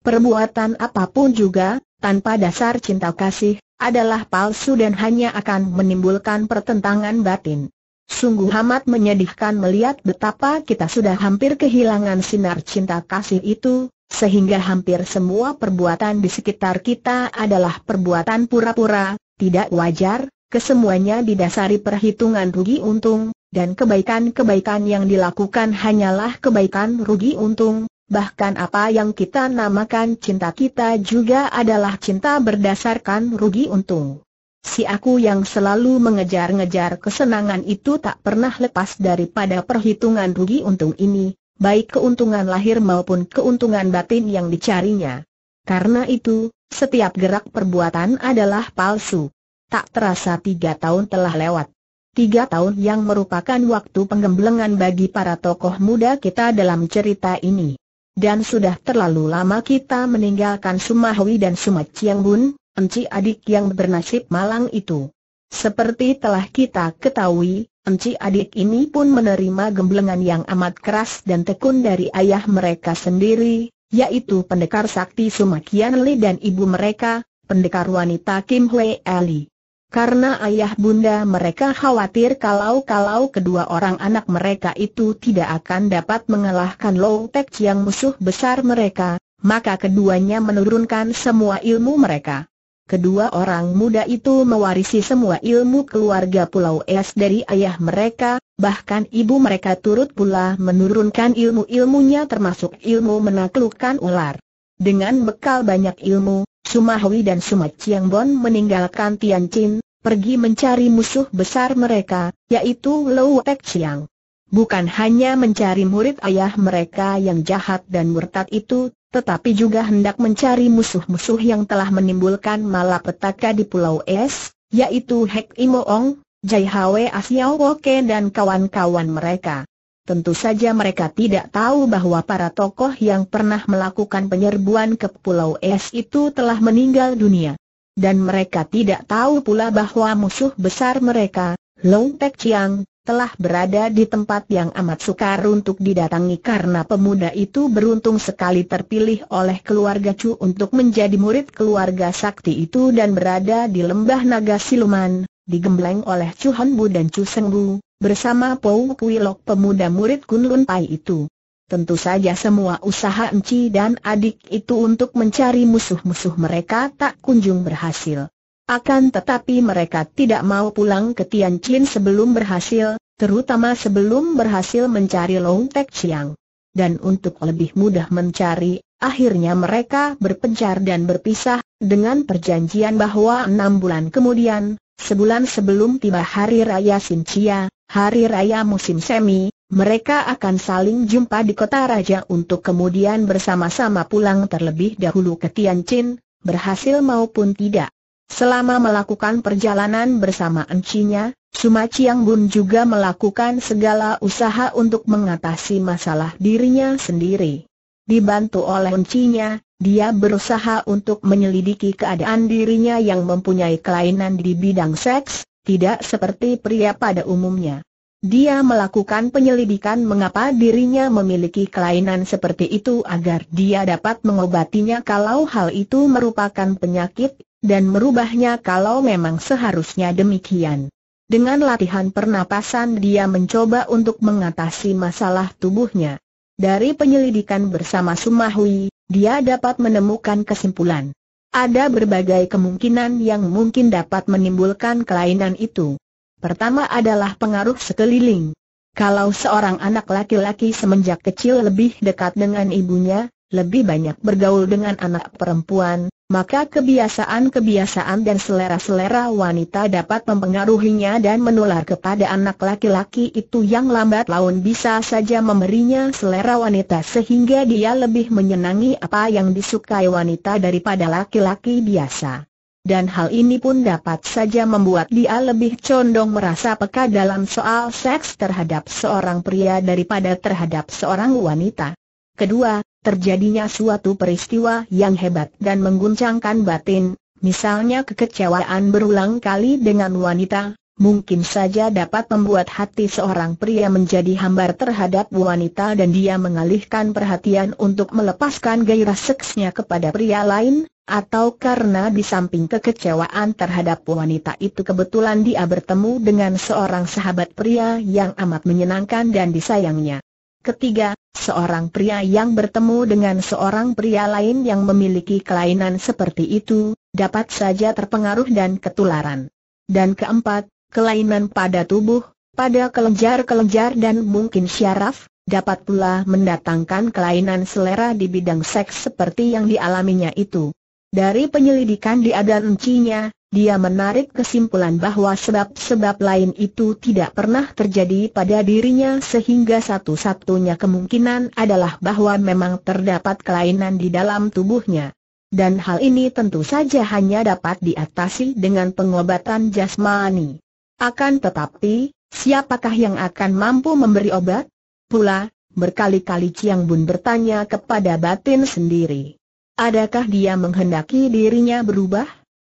Perbuatan apapun juga, tanpa dasar cinta kasih, adalah palsu dan hanya akan menimbulkan pertentangan batin. Sungguh amat menyedihkan melihat betapa kita sudah hampir kehilangan sinar cinta kasih itu, sehingga hampir semua perbuatan di sekitar kita adalah perbuatan pura-pura, tidak wajar, kesemuanya didasari perhitungan rugi untung, dan kebaikan-kebaikan yang dilakukan hanyalah kebaikan rugi untung, bahkan apa yang kita namakan cinta kita juga adalah cinta berdasarkan rugi untung. Si aku yang selalu mengejar-ngejar kesenangan itu tak pernah lepas daripada perhitungan rugi untung ini, baik keuntungan lahir maupun keuntungan batin yang dicarinya. Karena itu, setiap gerak perbuatan adalah palsu. Tak terasa tiga tahun telah lewat. Tiga tahun yang merupakan waktu penggemblengan bagi para tokoh muda kita dalam cerita ini. Dan sudah terlalu lama kita meninggalkan Sumahwi dan Sumat Bun, enci adik yang bernasib malang itu. Seperti telah kita ketahui, enci adik ini pun menerima gemblengan yang amat keras dan tekun dari ayah mereka sendiri, yaitu pendekar sakti Sumakian Li dan ibu mereka, pendekar wanita Kim Hwee Ali. Karena ayah bunda mereka khawatir kalau-kalau kedua orang anak mereka itu tidak akan dapat mengalahkan Low Tek yang musuh besar mereka, maka keduanya menurunkan semua ilmu mereka. Kedua orang muda itu mewarisi semua ilmu keluarga Pulau Es dari ayah mereka, bahkan ibu mereka turut pula menurunkan ilmu-ilmunya termasuk ilmu menaklukkan ular. Dengan bekal banyak ilmu, Sumahui dan Sumat Chiangbon meninggalkan Tianjin, pergi mencari musuh besar mereka, yaitu Lou Tek Chiang. Bukan hanya mencari murid ayah mereka yang jahat dan murtad itu, tetapi juga hendak mencari musuh-musuh yang telah menimbulkan malapetaka di Pulau Es, yaitu Hek Imoong, Jai Hwe Asiao Woke dan kawan-kawan mereka. Tentu saja mereka tidak tahu bahwa para tokoh yang pernah melakukan penyerbuan ke Pulau Es itu telah meninggal dunia. Dan mereka tidak tahu pula bahwa musuh besar mereka, Long Pek Chiang, telah berada di tempat yang amat sukar untuk didatangi karena pemuda itu beruntung sekali terpilih oleh keluarga Chu untuk menjadi murid keluarga sakti itu dan berada di lembah naga siluman, digembleng oleh Chu Han Bu dan Chu Seng Bu, bersama Pou Kuilok pemuda murid Kun Lun Pai itu. Tentu saja semua usaha Enci dan adik itu untuk mencari musuh-musuh mereka tak kunjung berhasil. Akan tetapi mereka tidak mau pulang ke Tian Chin sebelum berhasil, terutama sebelum berhasil mencari Long Tek Chiang. Dan untuk lebih mudah mencari, akhirnya mereka berpencar dan berpisah, dengan perjanjian bahwa enam bulan kemudian, sebulan sebelum tiba hari raya Sin Chia hari raya musim semi, mereka akan saling jumpa di kota raja untuk kemudian bersama-sama pulang terlebih dahulu ke Tianjin, berhasil maupun tidak. Selama melakukan perjalanan bersama encinya, Suma Chiang Bun juga melakukan segala usaha untuk mengatasi masalah dirinya sendiri. Dibantu oleh encinya, dia berusaha untuk menyelidiki keadaan dirinya yang mempunyai kelainan di bidang seks, tidak seperti pria pada umumnya. Dia melakukan penyelidikan mengapa dirinya memiliki kelainan seperti itu agar dia dapat mengobatinya kalau hal itu merupakan penyakit, dan merubahnya kalau memang seharusnya demikian. Dengan latihan pernapasan dia mencoba untuk mengatasi masalah tubuhnya. Dari penyelidikan bersama Sumahui, dia dapat menemukan kesimpulan. Ada berbagai kemungkinan yang mungkin dapat menimbulkan kelainan itu. Pertama adalah pengaruh sekeliling. Kalau seorang anak laki-laki semenjak kecil lebih dekat dengan ibunya, lebih banyak bergaul dengan anak perempuan, maka kebiasaan-kebiasaan dan selera-selera wanita dapat mempengaruhinya dan menular kepada anak laki-laki itu yang lambat laun bisa saja memberinya selera wanita sehingga dia lebih menyenangi apa yang disukai wanita daripada laki-laki biasa. Dan hal ini pun dapat saja membuat dia lebih condong merasa peka dalam soal seks terhadap seorang pria daripada terhadap seorang wanita. Kedua, terjadinya suatu peristiwa yang hebat dan mengguncangkan batin, misalnya kekecewaan berulang kali dengan wanita, mungkin saja dapat membuat hati seorang pria menjadi hambar terhadap wanita dan dia mengalihkan perhatian untuk melepaskan gairah seksnya kepada pria lain, atau karena di samping kekecewaan terhadap wanita itu kebetulan dia bertemu dengan seorang sahabat pria yang amat menyenangkan dan disayangnya. Ketiga, seorang pria yang bertemu dengan seorang pria lain yang memiliki kelainan seperti itu, dapat saja terpengaruh dan ketularan. Dan keempat, kelainan pada tubuh, pada kelenjar-kelenjar dan mungkin syaraf, dapat pula mendatangkan kelainan selera di bidang seks seperti yang dialaminya itu. Dari penyelidikan di adan encinya, dia menarik kesimpulan bahwa sebab-sebab lain itu tidak pernah terjadi pada dirinya sehingga satu-satunya kemungkinan adalah bahwa memang terdapat kelainan di dalam tubuhnya. Dan hal ini tentu saja hanya dapat diatasi dengan pengobatan jasmani. Akan tetapi, siapakah yang akan mampu memberi obat? Pula, berkali-kali Ciang Bun bertanya kepada batin sendiri. Adakah dia menghendaki dirinya berubah?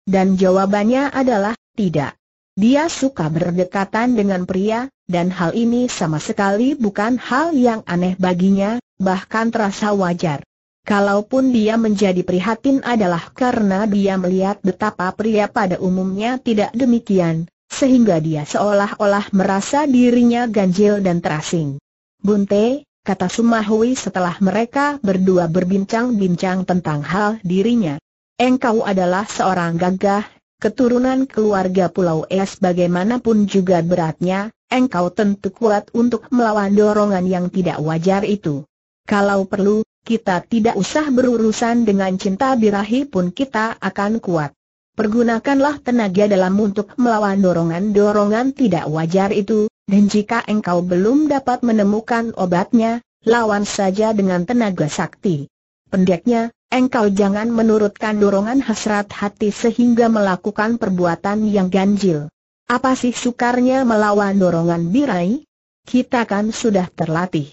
Dan jawabannya adalah, tidak. Dia suka berdekatan dengan pria, dan hal ini sama sekali bukan hal yang aneh baginya, bahkan terasa wajar. Kalaupun dia menjadi prihatin adalah karena dia melihat betapa pria pada umumnya tidak demikian, sehingga dia seolah-olah merasa dirinya ganjil dan terasing. Bunte, kata Sumahui setelah mereka berdua berbincang-bincang tentang hal dirinya engkau adalah seorang gagah, keturunan keluarga Pulau Es bagaimanapun juga beratnya, engkau tentu kuat untuk melawan dorongan yang tidak wajar itu. Kalau perlu, kita tidak usah berurusan dengan cinta birahi pun kita akan kuat. Pergunakanlah tenaga dalam untuk melawan dorongan-dorongan tidak wajar itu, dan jika engkau belum dapat menemukan obatnya, lawan saja dengan tenaga sakti. Pendeknya, engkau jangan menurutkan dorongan hasrat hati sehingga melakukan perbuatan yang ganjil. Apa sih sukarnya melawan dorongan birai? Kita kan sudah terlatih.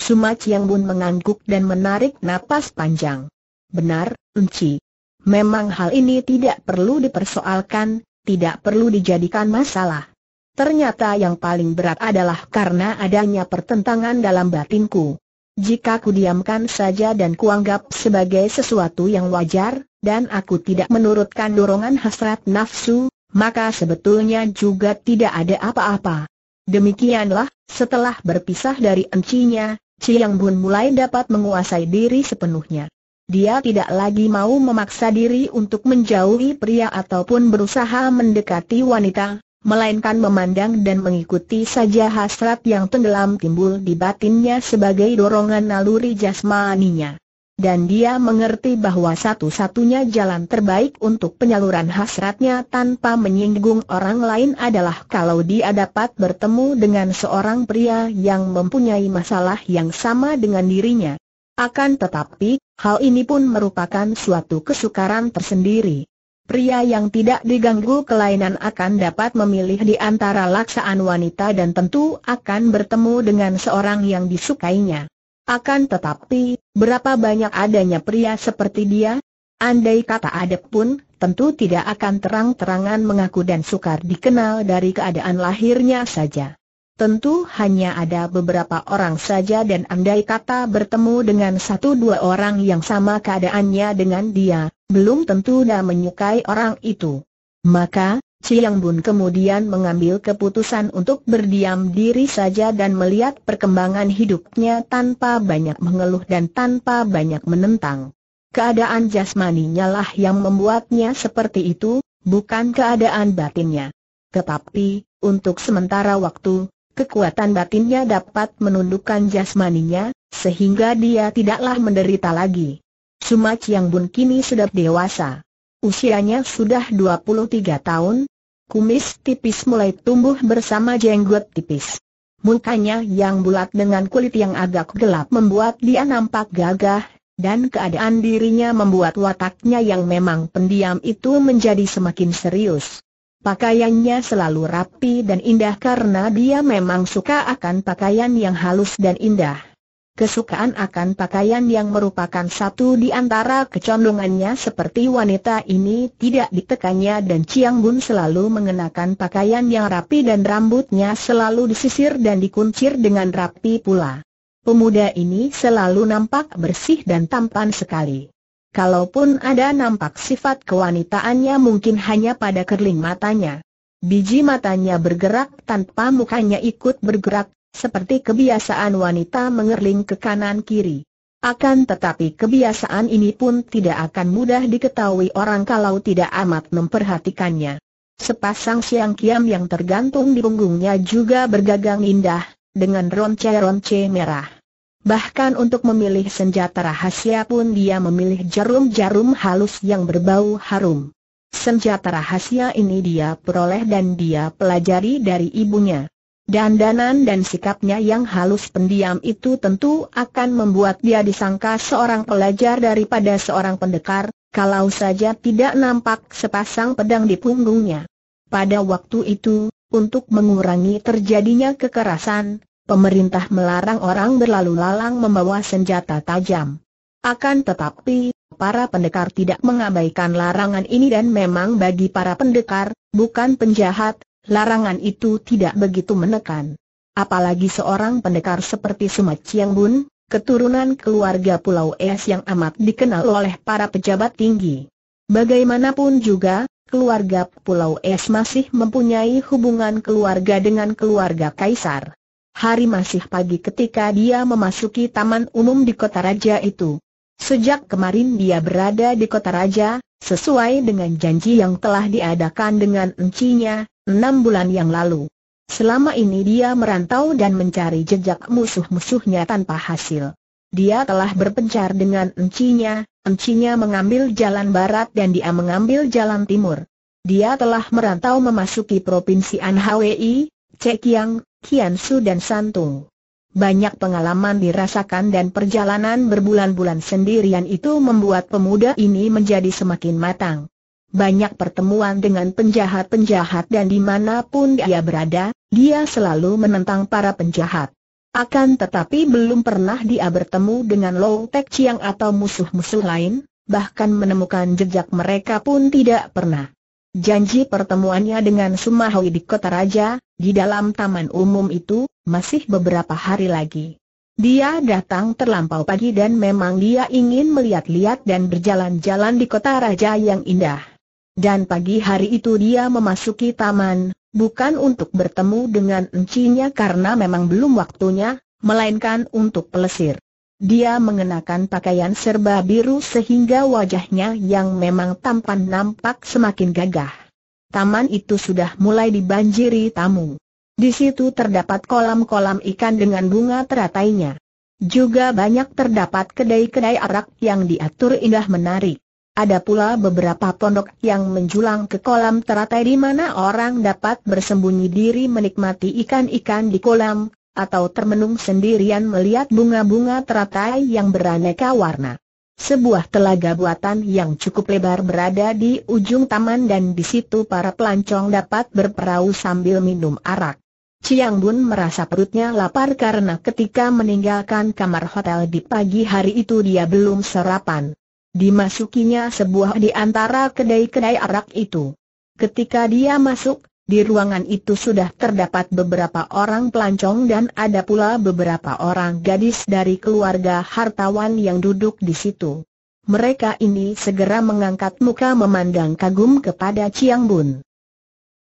Suma yang Bun mengangguk dan menarik napas panjang. Benar, Unci. Memang hal ini tidak perlu dipersoalkan, tidak perlu dijadikan masalah. Ternyata yang paling berat adalah karena adanya pertentangan dalam batinku. Jika ku diamkan saja dan kuanggap sebagai sesuatu yang wajar, dan aku tidak menurutkan dorongan hasrat nafsu, maka sebetulnya juga tidak ada apa-apa. Demikianlah, setelah berpisah dari encinya, Ciyang Bun mulai dapat menguasai diri sepenuhnya. Dia tidak lagi mau memaksa diri untuk menjauhi pria ataupun berusaha mendekati wanita, melainkan memandang dan mengikuti saja hasrat yang tenggelam timbul di batinnya sebagai dorongan naluri jasmaninya. Dan dia mengerti bahwa satu-satunya jalan terbaik untuk penyaluran hasratnya tanpa menyinggung orang lain adalah kalau dia dapat bertemu dengan seorang pria yang mempunyai masalah yang sama dengan dirinya. Akan tetapi, hal ini pun merupakan suatu kesukaran tersendiri. Pria yang tidak diganggu kelainan akan dapat memilih di antara laksaan wanita dan tentu akan bertemu dengan seorang yang disukainya. Akan tetapi, berapa banyak adanya pria seperti dia? Andai kata ada pun, tentu tidak akan terang-terangan mengaku dan sukar dikenal dari keadaan lahirnya saja. Tentu hanya ada beberapa orang saja dan andai kata bertemu dengan satu dua orang yang sama keadaannya dengan dia, belum tentu dia menyukai orang itu. Maka, Chiang Bun kemudian mengambil keputusan untuk berdiam diri saja dan melihat perkembangan hidupnya tanpa banyak mengeluh dan tanpa banyak menentang. Keadaan jasmaninya lah yang membuatnya seperti itu, bukan keadaan batinnya. Tetapi, untuk sementara waktu, kekuatan batinnya dapat menundukkan jasmaninya, sehingga dia tidaklah menderita lagi. Suma yang Bun kini sudah dewasa. Usianya sudah 23 tahun, kumis tipis mulai tumbuh bersama jenggot tipis. Mukanya yang bulat dengan kulit yang agak gelap membuat dia nampak gagah, dan keadaan dirinya membuat wataknya yang memang pendiam itu menjadi semakin serius. Pakaiannya selalu rapi dan indah karena dia memang suka akan pakaian yang halus dan indah. Kesukaan akan pakaian yang merupakan satu di antara kecondongannya seperti wanita ini tidak ditekannya dan Chiang Bun selalu mengenakan pakaian yang rapi dan rambutnya selalu disisir dan dikuncir dengan rapi pula. Pemuda ini selalu nampak bersih dan tampan sekali. Kalaupun ada nampak sifat kewanitaannya mungkin hanya pada kerling matanya. Biji matanya bergerak tanpa mukanya ikut bergerak, seperti kebiasaan wanita mengerling ke kanan kiri. Akan tetapi kebiasaan ini pun tidak akan mudah diketahui orang kalau tidak amat memperhatikannya. Sepasang siang kiam yang tergantung di punggungnya juga bergagang indah, dengan ronce-ronce merah. Bahkan untuk memilih senjata rahasia pun dia memilih jarum-jarum halus yang berbau harum. Senjata rahasia ini dia peroleh dan dia pelajari dari ibunya. Dandanan dan sikapnya yang halus pendiam itu tentu akan membuat dia disangka seorang pelajar daripada seorang pendekar, kalau saja tidak nampak sepasang pedang di punggungnya. Pada waktu itu, untuk mengurangi terjadinya kekerasan, pemerintah melarang orang berlalu lalang membawa senjata tajam. Akan tetapi, para pendekar tidak mengabaikan larangan ini dan memang bagi para pendekar, bukan penjahat, larangan itu tidak begitu menekan. Apalagi seorang pendekar seperti Sumat Chiang Bun, keturunan keluarga Pulau Es yang amat dikenal oleh para pejabat tinggi. Bagaimanapun juga, keluarga Pulau Es masih mempunyai hubungan keluarga dengan keluarga Kaisar. Hari masih pagi ketika dia memasuki taman umum di kota raja itu. Sejak kemarin dia berada di kota raja, sesuai dengan janji yang telah diadakan dengan encinya, enam bulan yang lalu. Selama ini dia merantau dan mencari jejak musuh-musuhnya tanpa hasil. Dia telah berpencar dengan encinya, encinya mengambil jalan barat dan dia mengambil jalan timur. Dia telah merantau memasuki provinsi Anhui, Cekiang, Kian Su dan Santung. Banyak pengalaman dirasakan dan perjalanan berbulan-bulan sendirian itu membuat pemuda ini menjadi semakin matang. Banyak pertemuan dengan penjahat-penjahat dan dimanapun dia berada, dia selalu menentang para penjahat. Akan tetapi belum pernah dia bertemu dengan Low Tek Chiang atau musuh-musuh lain, bahkan menemukan jejak mereka pun tidak pernah. Janji pertemuannya dengan Sumahui di kota raja, di dalam taman umum itu, masih beberapa hari lagi. Dia datang terlampau pagi dan memang dia ingin melihat-lihat dan berjalan-jalan di kota raja yang indah. Dan pagi hari itu dia memasuki taman, bukan untuk bertemu dengan encinya karena memang belum waktunya, melainkan untuk pelesir. Dia mengenakan pakaian serba biru sehingga wajahnya yang memang tampan nampak semakin gagah. Taman itu sudah mulai dibanjiri tamu. Di situ terdapat kolam-kolam ikan dengan bunga teratainya. Juga banyak terdapat kedai-kedai arak yang diatur indah menarik. Ada pula beberapa pondok yang menjulang ke kolam teratai di mana orang dapat bersembunyi diri menikmati ikan-ikan di kolam, atau termenung sendirian melihat bunga-bunga teratai yang beraneka warna. Sebuah telaga buatan yang cukup lebar berada di ujung taman dan di situ para pelancong dapat berperahu sambil minum arak. Chiang Bun merasa perutnya lapar karena ketika meninggalkan kamar hotel di pagi hari itu dia belum sarapan. Dimasukinya sebuah di antara kedai-kedai arak itu. Ketika dia masuk, di ruangan itu sudah terdapat beberapa orang pelancong dan ada pula beberapa orang gadis dari keluarga hartawan yang duduk di situ. Mereka ini segera mengangkat muka memandang kagum kepada Chiang Bun.